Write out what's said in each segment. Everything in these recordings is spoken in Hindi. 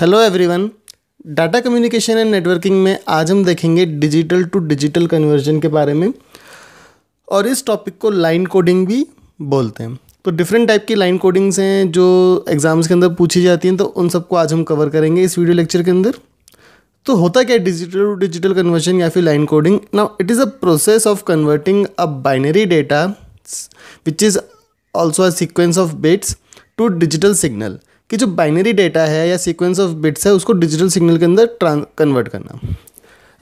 Hello everyone data communication and networking में आज हम देखेंगे डिजिटल टू डिजिटल कन्वर्जन के बारे में और इस टॉपिक को लाइन कोडिंग भी बोलते हैं तो डिफरेंट टाइप की लाइन कोडिंग्स हैं जो एग्ज़ाम्स के अंदर पूछी जाती हैं तो उन सबको आज हम कवर करेंगे इस वीडियो लेक्चर के अंदर तो होता क्या डिजिटल टू डिजिटल कन्वर्जन या फिर line coding now it is a process of converting a binary data which is also a sequence of bits to digital signal कि जो बाइनरी डेटा है या सीक्वेंस ऑफ बिट्स है उसको डिजिटल सिग्नल के अंदर कन्वर्ट करना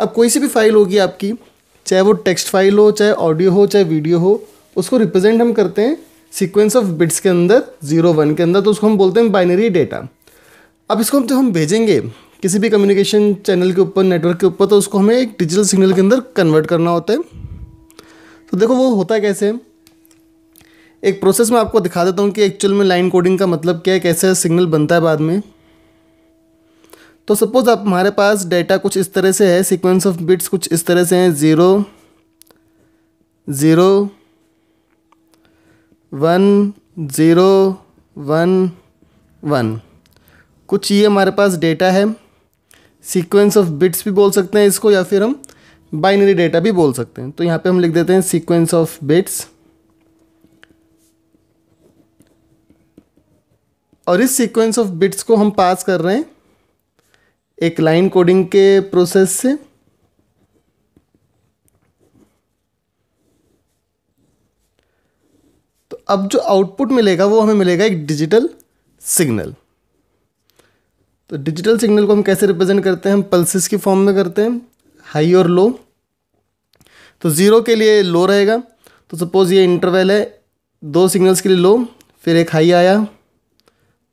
अब कोई सी भी फाइल होगी आपकी चाहे वो टेक्स्ट फाइल हो चाहे ऑडियो हो चाहे वीडियो हो उसको रिप्रेजेंट हम करते हैं सीक्वेंस ऑफ बिट्स के अंदर जीरो वन के अंदर तो उसको हम बोलते हैं बाइनरी डेटा अब इसको हम तो हम भेजेंगे किसी भी कम्युनिकेशन चैनल के ऊपर नेटवर्क के ऊपर तो उसको हमें एक डिजिटल सिग्नल के अंदर कन्वर्ट करना होता है तो देखो वो होता है कैसे है एक प्रोसेस में आपको दिखा देता हूँ कि एक्चुअल में लाइन कोडिंग का मतलब क्या है कैसे सिग्नल बनता है बाद में तो सपोज़ आप हमारे पास डाटा कुछ इस तरह से है सीक्वेंस ऑफ बिट्स कुछ इस तरह से हैं zero zero one zero one one कुछ ये हमारे पास डेटा है सीक्वेंस ऑफ बिट्स भी बोल सकते हैं इसको या फिर हम बाइनरी डेटा भी बोल सकते हैं तो यहाँ पे हम लिख देते हैं सीक्वेंस ऑफ बिट्स और इस सीक्वेंस ऑफ बिट्स को हम पास कर रहे हैं एक लाइन कोडिंग के प्रोसेस से तो अब जो आउटपुट मिलेगा वो हमें मिलेगा एक डिजिटल सिग्नल तो डिजिटल सिग्नल को हम कैसे रिप्रेजेंट करते हैं हम पल्सिस की फॉर्म में करते हैं हाई और लो तो ज़ीरो के लिए लो रहेगा तो सपोज़ ये इंटरवल है दो सिग्नल्स के लिए लो फिर एक हाई आया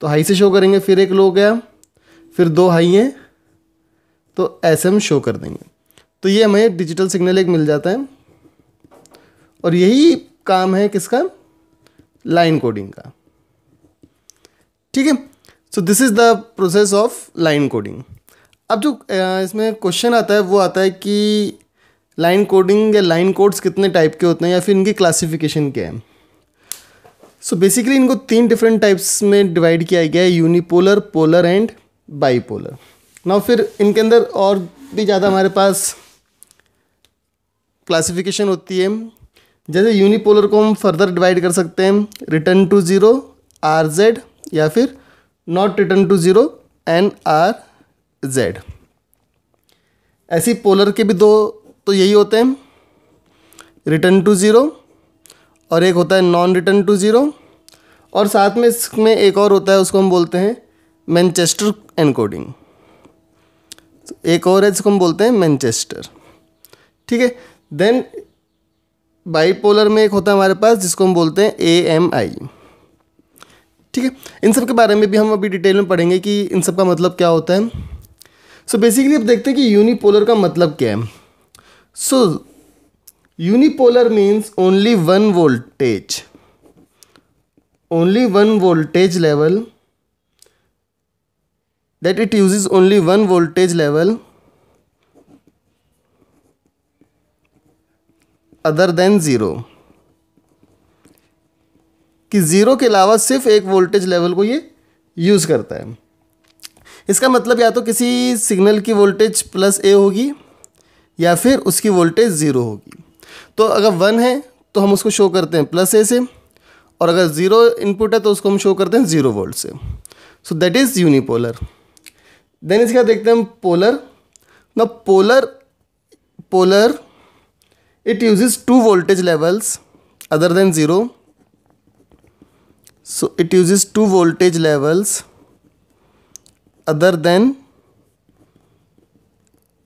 तो हाई से शो करेंगे फिर एक लो गया फिर दो हाई हैं तो ऐसे हम शो कर देंगे तो ये हमें डिजिटल सिग्नल एक मिल जाता है और यही काम है किसका लाइन कोडिंग का ठीक है so this is the process of line coding अब जो इसमें क्वेश्चन आता है वो आता है कि लाइन कोडिंग या लाइन कोड्स कितने टाइप के होते हैं या फिर इनकी क्लासिफिकेशन क्या है सो बेसिकली इनको तीन डिफरेंट टाइप्स में डिवाइड किया गया है यूनिपोलर पोलर एंड बाईपोलर ना फिर इनके अंदर और भी ज़्यादा हमारे पास क्लासिफिकेशन होती है जैसे यूनिपोलर को हम फर्दर डिवाइड कर सकते हैं return to zero R Z या फिर not return to zero N R Z ऐसी पोलर के भी दो तो यही होते हैं रिटर्न टू ज़ीरो और एक होता है नॉन रिटर्न टू ज़ीरो और साथ में इसमें एक और होता है उसको हम बोलते हैं मैनचेस्टर एनकोडिंग एक और है जिसको हम बोलते हैं मैनचेस्टर ठीक है देन बाईपोलर में एक होता है हमारे पास जिसको हम बोलते हैं ए एम आई ठीक है इन सब के बारे में भी हम अभी डिटेल में पढ़ेंगे कि इन सब का मतलब क्या होता है सो बेसिकली अब देखते हैं कि यूनिपोलर का मतलब क्या है so so, unipolar means only one voltage only one voltage level that it uses only one voltage level other than zero कि जीरो के अलावा सिर्फ एक वोल्टेज लेवल को ये यूज करता है इसका मतलब या तो किसी सिग्नल की वोल्टेज प्लस ए होगी या फिर उसकी वोल्टेज जीरो होगी तो अगर वन है तो हम उसको शो करते हैं प्लस ए से और अगर ज़ीरो इनपुट है तो उसको हम शो करते हैं ज़ीरो वोल्ट से so that is unipolar then इसके बाद देखते हैं हम पोलर न polar polar it uses two voltage levels other than zero so it uses two voltage levels other than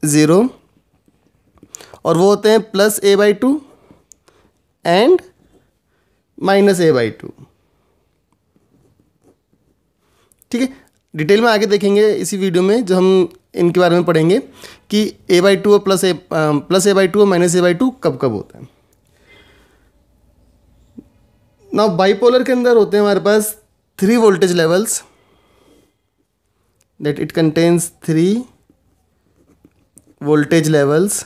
zero और वो होते हैं plus A by two and minus A by two ठीक है डिटेल में आगे देखेंगे इसी वीडियो में जो हम इनके बारे में पढ़ेंगे कि ए बाई टू और plus A plus A by two और माइनस ए बाई टू कब कब होता है ना बाईपोलर के अंदर होते हैं हमारे पास three voltage levels that it contains three voltage levels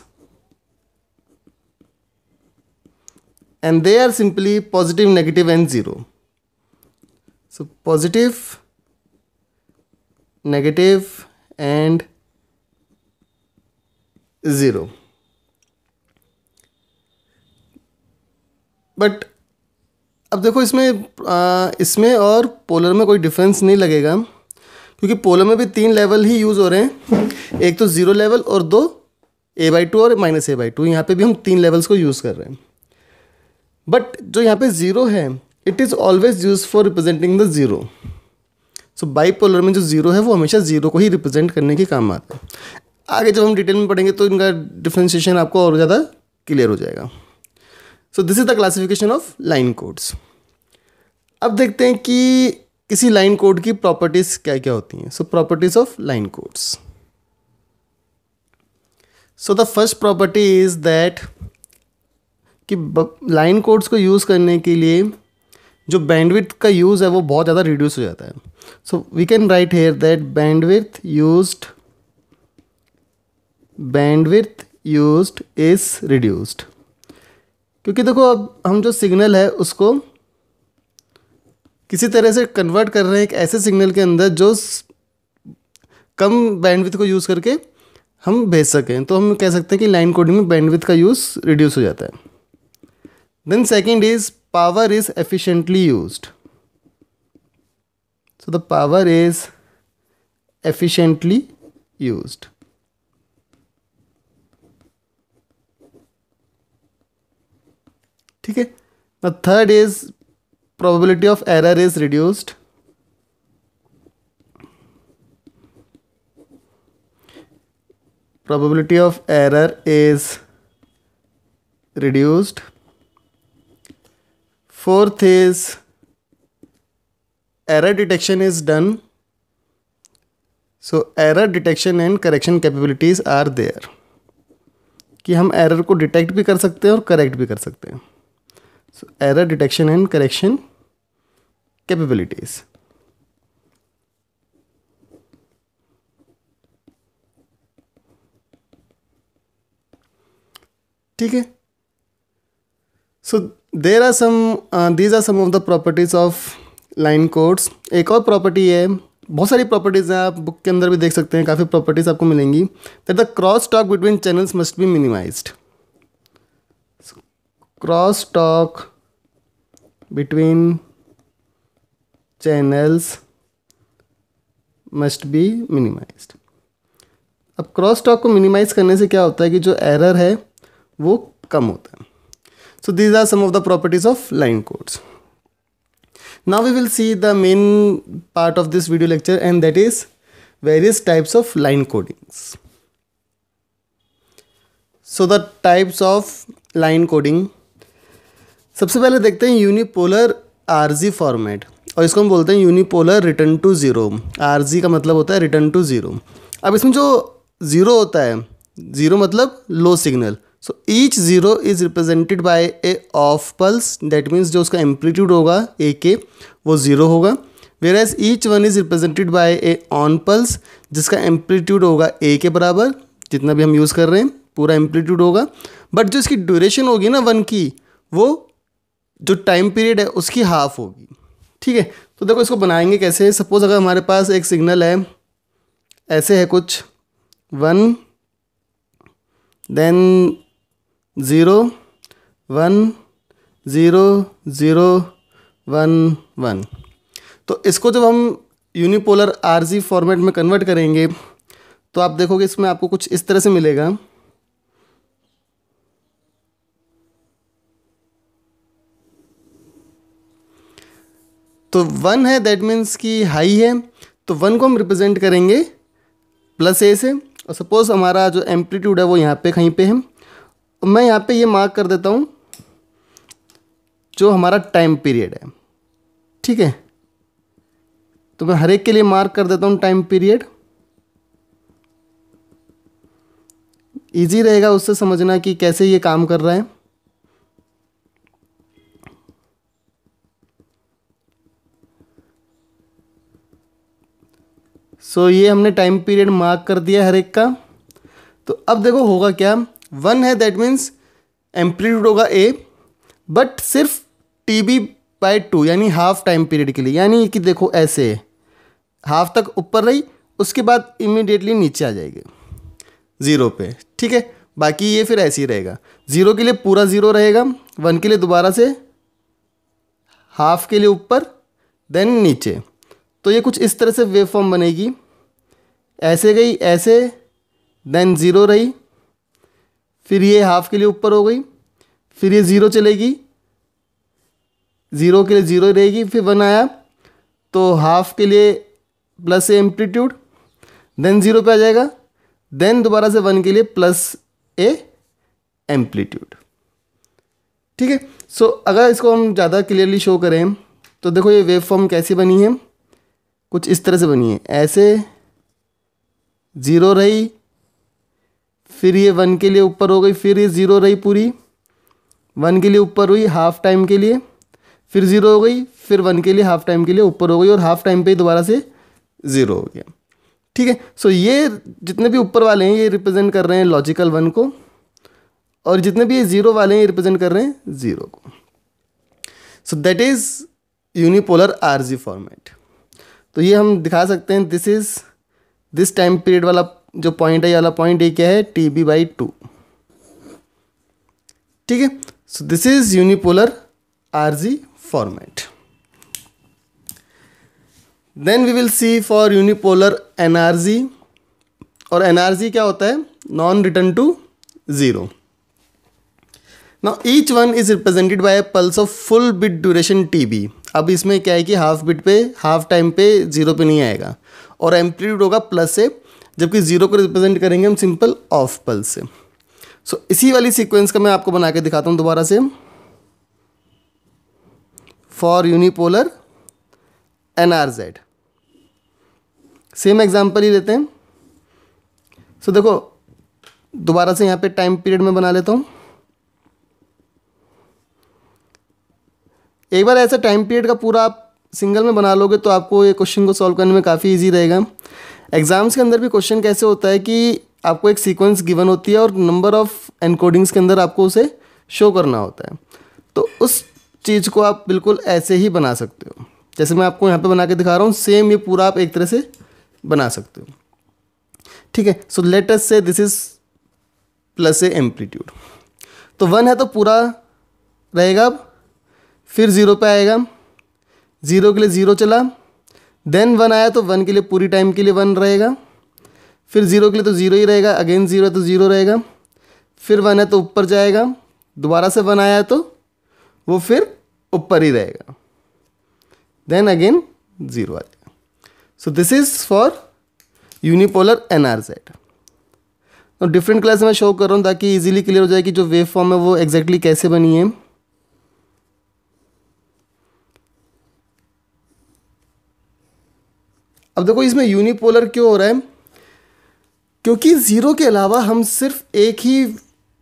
and they are simply positive, negative and zero So positive, negative and zero but अब देखो इसमें इसमें और पोलर में कोई डिफरेंस नहीं लगेगा क्योंकि पोलर में भी तीन लेवल ही यूज़ हो रहे हैं एक तो ज़ीरो लेवल और दो ए बाई टू और माइनस ए बाई टू यहाँ पर भी हम तीन लेवल्स को यूज़ कर रहे हैं बट जो यहाँ पे ज़ीरो है it is always use for representing the zero so bipolar में जो ज़ीरो है वो हमेशा ज़ीरो को ही रिप्रेजेंट करने के काम आता है आगे जब हम डिटेल में पढ़ेंगे तो इनका डिफ्रेंशिएशन आपको और ज़्यादा क्लियर हो जाएगा so this is the classification of line codes अब देखते हैं कि किसी लाइन कोड की प्रॉपर्टीज़ क्या क्या होती हैं so properties of line codes so the first property is that कि लाइन कोड्स को यूज़ करने के लिए जो बैंडविथ का यूज़ है वो बहुत ज़्यादा रिड्यूस हो जाता है so we can write here that bandwidth use bandwidth use is reduced क्योंकि देखो अब हम जो सिग्नल है उसको किसी तरह से कन्वर्ट कर रहे हैं एक ऐसे सिग्नल के अंदर जो कम बैंडविथ को यूज़ करके हम भेज सकें तो हम कह सकते हैं कि लाइन कोडिंग में बैंडविथ का यूज़ रिड्यूस हो जाता है Then second is power is efficiently used. So the power is efficiently used. Okay. है third is probability of error is reduced. probability of error is reduced Fourth is error detection is done. So error detection and correction capabilities are there. कि हम एरर को डिटेक्ट भी कर सकते हैं और करेक्ट भी कर सकते हैं so error detection and correction capabilities. ठीक है so so, there are some these are some of the properties of line codes एक और प्रॉपर्टी है बहुत सारी प्रॉपर्टीज़ हैं आप बुक के अंदर भी देख सकते हैं काफ़ी प्रॉपर्टीज़ आपको मिलेंगी that the cross talk between channels must be minimize cross talk between channels must be minimize अब क्रॉस टॉक को मिनिमाइज़ करने से क्या होता है कि जो एरर है वो कम होता है So these are some of the properties of line codes. Now we will see the main part of this video lecture and that is various types of line codings. so the types of line coding सबसे पहले देखते हैं यूनिपोलर आरजी फॉर्मेट और इसको हम बोलते हैं unipolar return to zero R Z का मतलब होता है रिटर्न टू ज़ीरो अब इसमें जो ज़ीरो होता है ज़ीरो मतलब low signal so each zero is represented by a off pulse that means जो उसका एम्पलीट्यूड होगा ए के वो ज़ीरो होगा whereas each one is represented by a on pulse जिसका एम्पलीट्यूड होगा ए के बराबर जितना भी हम यूज़ कर रहे हैं पूरा एम्पलीट्यूड होगा बट जो इसकी ड्यूरेशन होगी ना वन की वो जो टाइम पीरियड है उसकी हाफ होगी ठीक है तो देखो इसको बनाएंगे कैसे सपोज़ अगर हमारे पास एक सिग्नल है ऐसे है कुछ one then zero one zero zero one one तो इसको जब हम यूनिपोलर जी फॉर्मेट में कन्वर्ट करेंगे तो आप देखोगे इसमें आपको कुछ इस तरह से मिलेगा तो वन है दैट मीन्स कि हाई है तो वन को हम रिप्रेजेंट करेंगे प्लस ए से और सपोज़ हमारा जो एम्पलीट्यूड है वो यहाँ पे कहीं पे है मैं यहाँ पे ये मार्क कर देता हूँ जो हमारा टाइम पीरियड है ठीक है तो मैं हर एक के लिए मार्क कर देता हूँ टाइम पीरियड इजी रहेगा उससे समझना कि कैसे ये काम कर रहा है सो so, ये हमने टाइम पीरियड मार्क कर दिया हर एक का तो अब देखो होगा क्या वन है दैट मीन्स एम्पलीट्यूड होगा ए बट सिर्फ टी बी बाई टू यानी हाफ टाइम पीरियड के लिए यानी कि देखो ऐसे हाफ तक ऊपर रही उसके बाद इमिडिएटली नीचे आ जाएगी ज़ीरो पे ठीक है बाकी ये फिर ऐसे ही रहेगा ज़ीरो के लिए पूरा ज़ीरो रहेगा वन के लिए दोबारा से हाफ के लिए ऊपर देन नीचे तो ये कुछ इस तरह से वेव फॉर्म बनेगी ऐसे गई ऐसे देन ज़ीरो रही फिर ये हाफ़ के लिए ऊपर हो गई फिर ये ज़ीरो चलेगी ज़ीरो के लिए ज़ीरो रहेगी फिर वन आया तो हाफ़ के लिए plus A amplitude then zero पे आ जाएगा देन दोबारा से वन के लिए प्लस ए एम्पलीट्यूड ठीक है सो अगर इसको हम ज़्यादा क्लियरली शो करें तो देखो ये वेव फॉर्म कैसी बनी है कुछ इस तरह से बनी है ऐसे ज़ीरो रही फिर ये वन के लिए ऊपर हो गई फिर ये ज़ीरो रही पूरी वन के लिए ऊपर हुई हाफ टाइम के लिए फिर ज़ीरो हो गई फिर वन के लिए हाफ टाइम के लिए ऊपर हो गई और हाफ टाइम पे ही दोबारा से ज़ीरो हो गया ठीक है सो ये जितने भी ऊपर वाले हैं ये रिप्रेजेंट कर रहे हैं लॉजिकल वन को और जितने भी ये ज़ीरो वाले हैं ये रिप्रेजेंट कर रहे हैं ज़ीरो को so that is unipolar R Z format तो ये हम दिखा सकते हैं this is this time period वाला जो पॉइंट है ये वाला पॉइंट ये क्या है टी बी बाई टू ठीक है so this is unipolar RZ format then we will see for unipolar NRZ और एनआरजी क्या होता है non return to zero now each one is represented by pulse of full bit duration T B अब इसमें क्या है कि हाफ बिट पे हाफ टाइम पे जीरो पे नहीं आएगा और एम्पलीट्यूड होगा प्लस से जबकि ज़ीरो को रिप्रेजेंट करेंगे हम सिंपल ऑफ पल्स से सो so, इसी वाली सीक्वेंस का मैं आपको बना के दिखाता हूँ दोबारा से for unipolar N R Z same example ही लेते हैं सो so, देखो दोबारा से यहाँ पे टाइम पीरियड में बना लेता हूँ एक बार ऐसा टाइम पीरियड का पूरा आप सिंगल में बना लोगे तो आपको ये क्वेश्चन को सॉल्व करने में काफ़ी इजी रहेगा एग्ज़ाम्स के अंदर भी क्वेश्चन कैसे होता है कि आपको एक सीक्वेंस गिवन होती है और नंबर ऑफ एनकोडिंग्स के अंदर आपको उसे शो करना होता है तो उस चीज़ को आप बिल्कुल ऐसे ही बना सकते हो जैसे मैं आपको यहाँ पे बना के दिखा रहा हूँ सेम ये पूरा आप एक तरह से बना सकते हो ठीक है सो लेटेस्ट से this is plus A amplitude तो वन है तो पूरा रहेगा अब फिर ज़ीरो पे आएगा ज़ीरो के लिए ज़ीरो चला देन वन आया तो वन के लिए पूरी टाइम के लिए वन रहेगा फिर ज़ीरो के लिए तो ज़ीरो ही रहेगा अगेन ज़ीरो तो ज़ीरो रहेगा फिर वन है तो ऊपर जाएगा दोबारा से वन आया तो वो फिर ऊपर ही रहेगा देन अगेन ज़ीरो आ जाएगा so this is for unipolar N R Z और डिफरेंट क्लास में शो कर रहा हूँ ताकि ईजिली क्लियर हो जाए कि जो वेव फॉर्म है वो एग्जैक्टली exactly कैसे बनी है अब देखो इसमें यूनिपोलर क्यों हो रहा है क्योंकि ज़ीरो के अलावा हम सिर्फ एक ही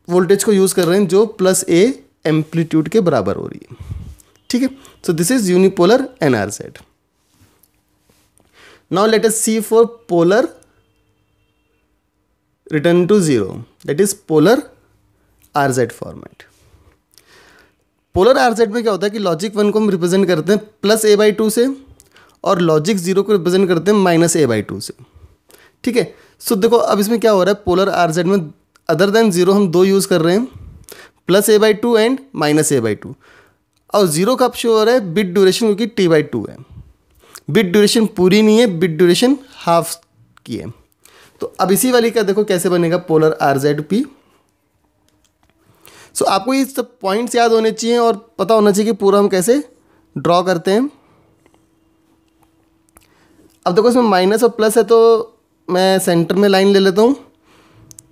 वोल्टेज को यूज़ कर रहे हैं जो प्लस ए एम्पलीट्यूड के बराबर हो रही है ठीक है so this is unipolar N R set now let us see for polar return to zero that is polar R Z format polar R Z में क्या होता है कि लॉजिक वन को हम रिप्रेजेंट करते हैं प्लस ए बाई टू से और लॉजिक जीरो को रिप्रेजेंट करते हैं माइनस ए बाई टू से ठीक है सो देखो अब इसमें क्या हो रहा है पोलर आर जेड में अदर देन ज़ीरो हम दो यूज़ कर रहे हैं plus A by two and minus A by two और ज़ीरो का शो हो रहा है बिट ड्यूरेशन क्योंकि टी बाई टू है बिट ड्यूरेशन पूरी नहीं है बिट ड्यूरेशन हाफ की है तो अब इसी वाली का देखो कैसे बनेगा polar R Z P so आपको ये सब पॉइंट्स याद होने चाहिए और पता होना चाहिए कि पूरा हम कैसे ड्रॉ करते हैं अब देखो इसमें माइनस और प्लस है तो मैं सेंटर में लाइन ले लेता हूँ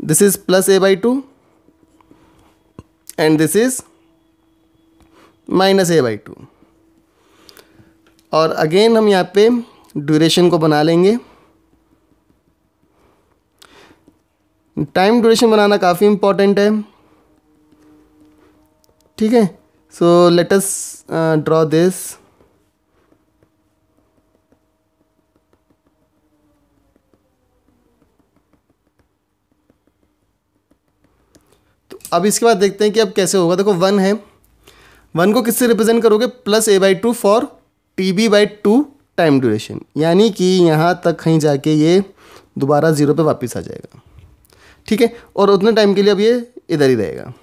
this is plus A by two and this is minus A by two और अगेन हम यहाँ पे ड्यूरेशन को बना लेंगे टाइम ड्यूरेशन बनाना काफ़ी इम्पॉर्टेंट है ठीक है so let us draw this अब इसके बाद देखते हैं कि अब कैसे होगा देखो वन है वन को किससे रिप्रेजेंट करोगे plus A by two for T B by two time duration यानी कि यहाँ तक कहीं जाके ये दोबारा ज़ीरो पे वापस आ जाएगा ठीक है और उतने टाइम के लिए अब ये इधर ही रहेगा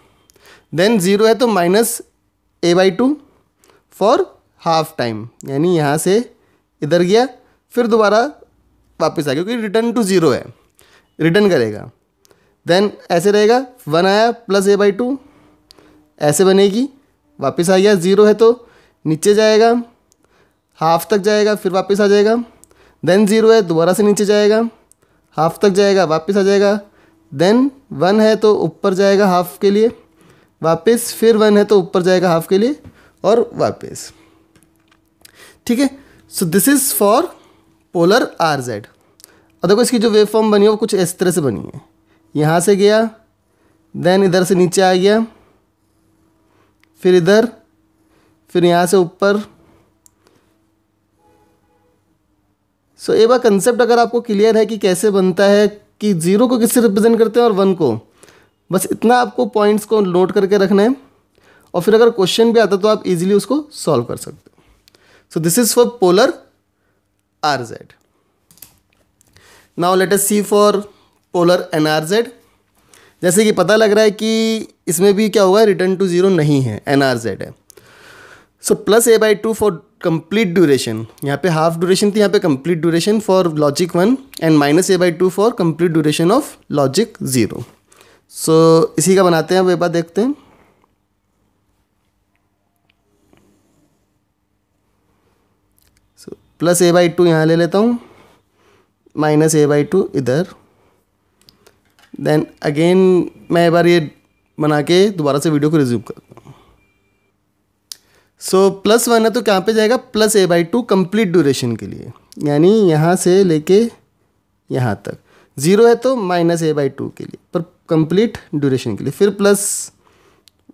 देन ज़ीरो है तो minus A by two for half time यानी यहाँ से इधर गया फिर दोबारा वापस आ गया क्योंकि रिटर्न टू ज़ीरो है रिटर्न करेगा देन ऐसे रहेगा वन आया प्लस ए बाई टू ऐसे बनेगी वापस आ गया ज़ीरो है तो नीचे जाएगा हाफ तक जाएगा फिर वापस आ जाएगा देन ज़ीरो है दोबारा से नीचे जाएगा हाफ तक जाएगा वापस आ जाएगा देन वन है तो ऊपर जाएगा हाफ के लिए वापस फिर वन है तो ऊपर जाएगा हाफ के लिए और वापस ठीक है so this is for polar R Z और देखो इसकी जो वेव फॉर्म बनी है वो कुछ इस तरह से बनी है यहाँ से गया देन इधर से नीचे आ गया फिर इधर फिर यहाँ से ऊपर सो so, ये बार कंसेप्ट अगर आपको क्लियर है कि कैसे बनता है कि ज़ीरो को किससे रिप्रेजेंट करते हैं और वन को बस इतना आपको पॉइंट्स को नोट करके रखना है और फिर अगर क्वेश्चन भी आता तो आप इजीली उसको सॉल्व कर सकते हो so this is for polar R Z now let us see for polar N R Z जैसे कि पता लग रहा है कि इसमें भी क्या होगा रिटर्न टू ज़ीरो नहीं है एन आर जेड है so plus A by two for complete duration यहाँ पे हाफ ड्यूरेशन थी यहाँ पे complete duration for logic one and minus A by two for complete duration of logic zero so इसी का बनाते हैं अब एक बार देखते हैं सो प्लस ए बाई टू यहाँ ले लेता हूँ माइनस ए बाई टू इधर देन अगेन मैं एक बार ये बना के दोबारा से वीडियो को रिज्यूम करता हूँ सो प्लस वन है तो कहाँ पे जाएगा plus A by two complete duration के लिए यानी यहाँ से लेके यहाँ तक ज़ीरो है तो माइनस ए बाई टू के लिए पर कंप्लीट ड्यूरेशन के लिए फिर प्लस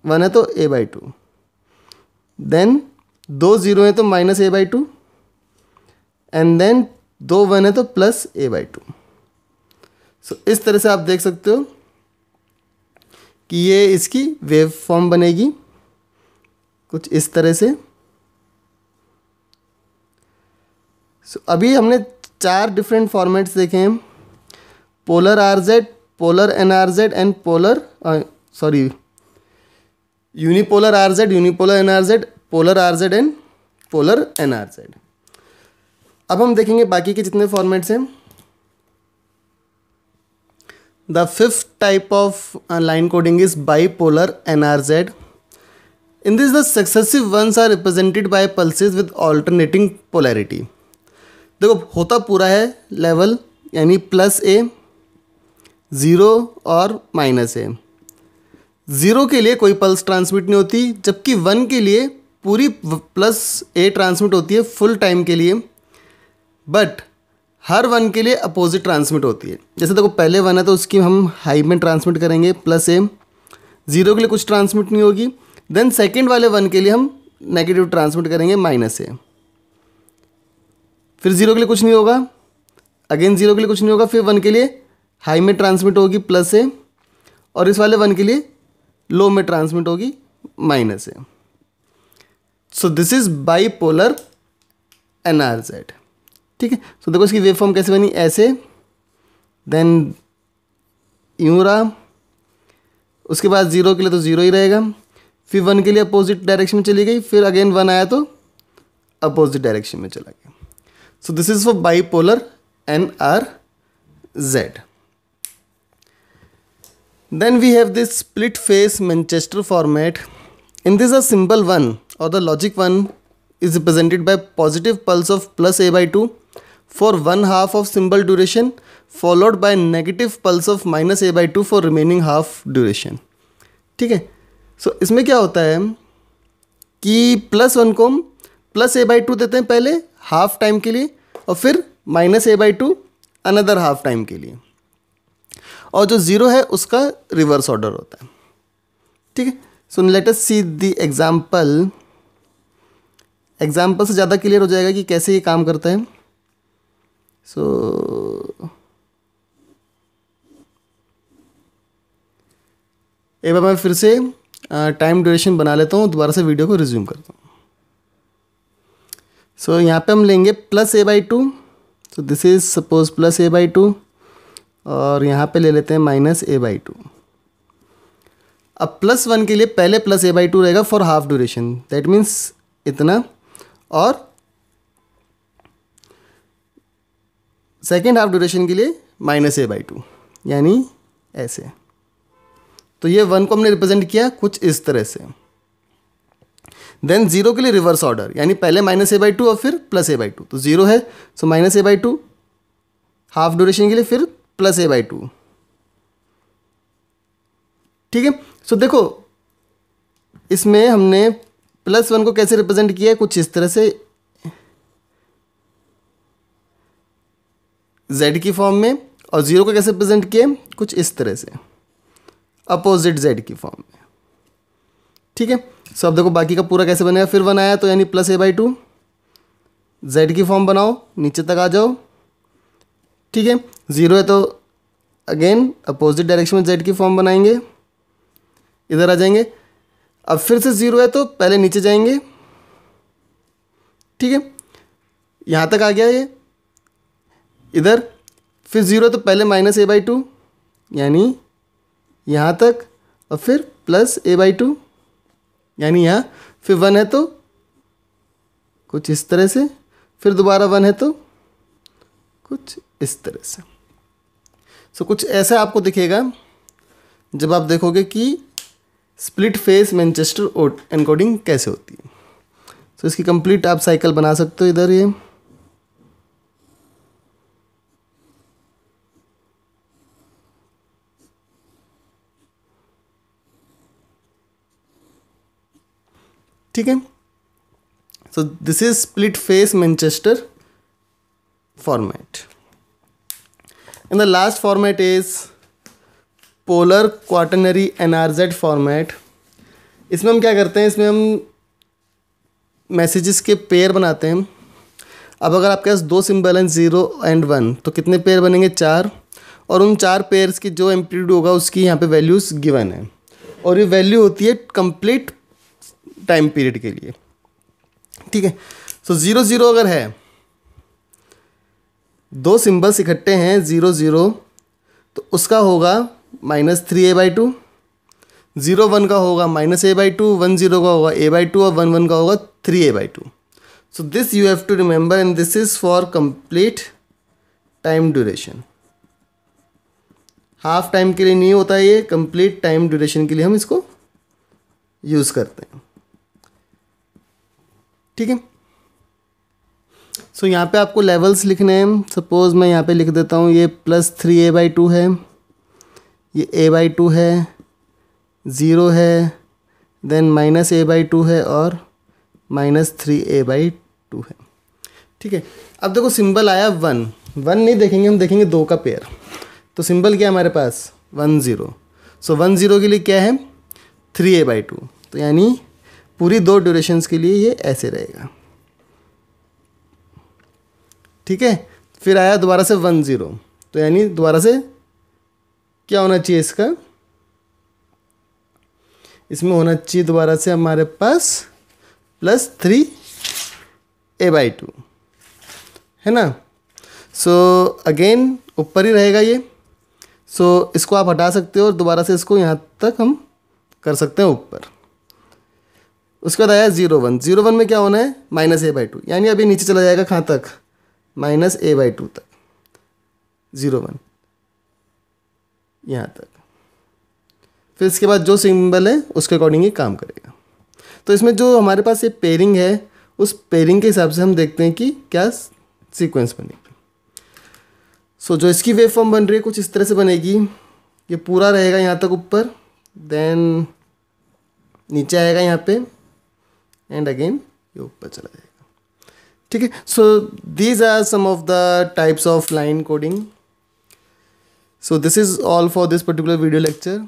वन है तो ए बाई टू देन दो ज़ीरो है तो minus A by two and then दो वन है तो plus A by two so so, इस तरह से आप देख सकते हो कि ये इसकी वेव फॉर्म बनेगी कुछ इस तरह से सो so, अभी हमने चार डिफरेंट फॉर्मेट्स देखे हैं polar RZ polar NRZ and polar sorry unipolar RZ unipolar NRZ polar RZ and polar NRZ अब हम देखेंगे बाकी के जितने फॉर्मेट्स हैं the fifth type of line coding is bipolar N R Z in this the successive ones are represented by pulses with alternating polarity देखो होता पूरा है लेवल यानी प्लस ए ज़ीरो और माइनस ए ज़ीरो के लिए कोई पल्स ट्रांसमिट नहीं होती जबकि वन के लिए पूरी प्लस ए ट्रांसमिट होती है फुल टाइम के लिए बट हर वन के लिए अपोजिट ट्रांसमिट होती है जैसे देखो पहले वन है तो उसकी हम हाई में ट्रांसमिट करेंगे प्लस एम जीरो के लिए कुछ ट्रांसमिट नहीं होगी देन सेकेंड वाले वन के लिए हम नेगेटिव ट्रांसमिट करेंगे माइनस ए फिर जीरो के लिए कुछ नहीं होगा अगेन जीरो के लिए कुछ नहीं होगा फिर वन के लिए हाई में ट्रांसमिट होगी प्लस ए और इस वाले वन के लिए लो में ट्रांसमिट होगी minus A so this is bipolar N R Z ठीक है सो देखो इसकी वेव फॉर्म कैसे बनी ऐसे देन यूँ रहा उसके बाद ज़ीरो के लिए तो ज़ीरो ही रहेगा फिर वन के लिए अपोजिट डायरेक्शन में चली गई फिर अगेन वन आया तो अपोजिट डायरेक्शन में चला गया so this is for bipolar N R Z then we have this split phase Manchester format in this a simple one और the logic one is represented by positive pulse of plus A by two for one half of symbol duration followed by negative pulse of minus a by two for remaining half duration ठीक है सो so, इसमें क्या होता है कि प्लस वन को हम प्लस ए बाई टू देते हैं पहले हाफ टाइम के लिए और फिर minus A by two another half time के लिए और जो ज़ीरो है उसका रिवर्स ऑर्डर होता है ठीक है so let us see the example example से ज़्यादा क्लियर हो जाएगा कि कैसे ये काम करता है So एक बार मैं फिर से टाइम ड्यूरेशन बना लेता हूँ दोबारा से वीडियो को रिज्यूम करता हूँ सो so, यहाँ पे हम लेंगे plus A by two so this is suppose plus A by two और यहाँ पे ले लेते हैं माइनस ए बाई टू अब प्लस वन के लिए पहले प्लस ए बाई टू रहेगा for half duration that means इतना और सेकेंड हाफ ड्यूरेशन के लिए माइनस ए बाई टू यानी ऐसे तो ये वन को हमने रिप्रेजेंट किया कुछ इस तरह से देन जीरो के लिए रिवर्स ऑर्डर यानी पहले माइनस ए बाई टू और फिर प्लस ए बाई टू तो जीरो है so minus A by two half duration के लिए फिर प्लस ए बाई टू ठीक है सो देखो इसमें हमने प्लस वन को कैसे रिप्रेजेंट किया है कुछ इस तरह से जेड की फॉर्म में और ज़ीरो को कैसे प्रेजेंट किए कुछ इस तरह से अपोजिट जेड की फॉर्म में ठीक है सो अब देखो बाकी का पूरा कैसे बनेगा फिर बनाया तो यानी plus A by two Z की फॉर्म बनाओ नीचे तक आ जाओ ठीक है ज़ीरो है तो अगेन अपोजिट डायरेक्शन में जेड की फॉर्म बनाएंगे इधर आ जाएंगे अब फिर से ज़ीरो है तो पहले नीचे जाएंगे ठीक है यहाँ तक आ गया ये इधर फिर ज़ीरो तो पहले माइनस ए बाई टू यानी यहाँ तक और फिर प्लस ए बाई टू यानी यहाँ फिर वन है तो कुछ इस तरह से फिर दोबारा वन है तो कुछ इस तरह से सो so, कुछ ऐसा आपको दिखेगा जब आप देखोगे कि स्प्लिट फेस मैनचेस्टर एनकोडिंग कैसे होती है सो so, इसकी कंप्लीट आप साइकिल बना सकते हो इधर ये ठीक है so this is split phase Manchester format and the last format is polar quaternary NRZ format इसमें हम क्या करते हैं इसमें हम मैसेजेस के पेयर बनाते हैं अब अगर आपके पास दो सिंबल हैं ज़ीरो एंड वन तो कितने पेयर बनेंगे चार और उन चार पेयर्स की जो एम्पलीट्यूड होगा उसकी यहाँ पे वैल्यूज़ गिवन है और ये वैल्यू होती है कंप्लीट टाइम पीरियड के लिए ठीक है सो ज़ीरो ज़ीरो अगर है दो सिंबल्स इकट्ठे हैं ज़ीरो ज़ीरो तो उसका होगा minus three A by two zero one का होगा minus A by two one zero का होगा ए बाई टू और वन वन का होगा three A by two so this you have to remember and this is for complete time duration half time के लिए नहीं होता ये कंप्लीट टाइम ड्यूरेशन के लिए हम इसको यूज़ करते हैं ठीक है सो यहाँ पे आपको लेवल्स लिखने हैं सपोज़ मैं यहाँ पे लिख देता हूँ ये plus three A by two है ये ए बाई टू है ज़ीरो है then minus A by two है और minus three A by two है ठीक है अब देखो सिंबल आया वन वन नहीं देखेंगे हम देखेंगे दो का पेयर तो सिंबल क्या है हमारे पास one zero so one zero के लिए क्या है थ्री ए बाई टू तो यानी पूरी दो ड्यूरेशंस के लिए ये ऐसे रहेगा ठीक है फिर आया दोबारा से वन ज़ीरो तो यानी दोबारा से क्या होना चाहिए इसका इसमें होना चाहिए दोबारा से हमारे पास plus three A by two है ना सो अगेन ऊपर ही रहेगा ये सो so, इसको आप हटा सकते हो और दोबारा से इसको यहाँ तक हम कर सकते हैं ऊपर उसके बाद आया जीरो वन जीरो वन में क्या होना है माइनस ए बाई टू यानी अभी नीचे चला जाएगा कहाँ तक माइनस ए बाई टू तक ज़ीरो वन यहाँ तक फिर इसके बाद जो सिंबल है उसके अकॉर्डिंग ही काम करेगा तो इसमें जो हमारे पास ये पेयरिंग है उस पेयरिंग के हिसाब से हम देखते हैं कि क्या सीक्वेंस बनेगी सो so, जो इसकी वेव फॉर्म बन रही है कुछ इस तरह से बनेगी ये पूरा रहेगा यहाँ तक ऊपर देन नीचे आएगा यहाँ पे and again ये ऊपर चला जाएगा ठीक है so these are some of the types of line coding. so this is all for this particular video lecture.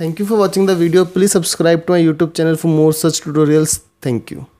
Thank you for watching the video. Please subscribe to my YouTube channel for more such tutorials. Thank you.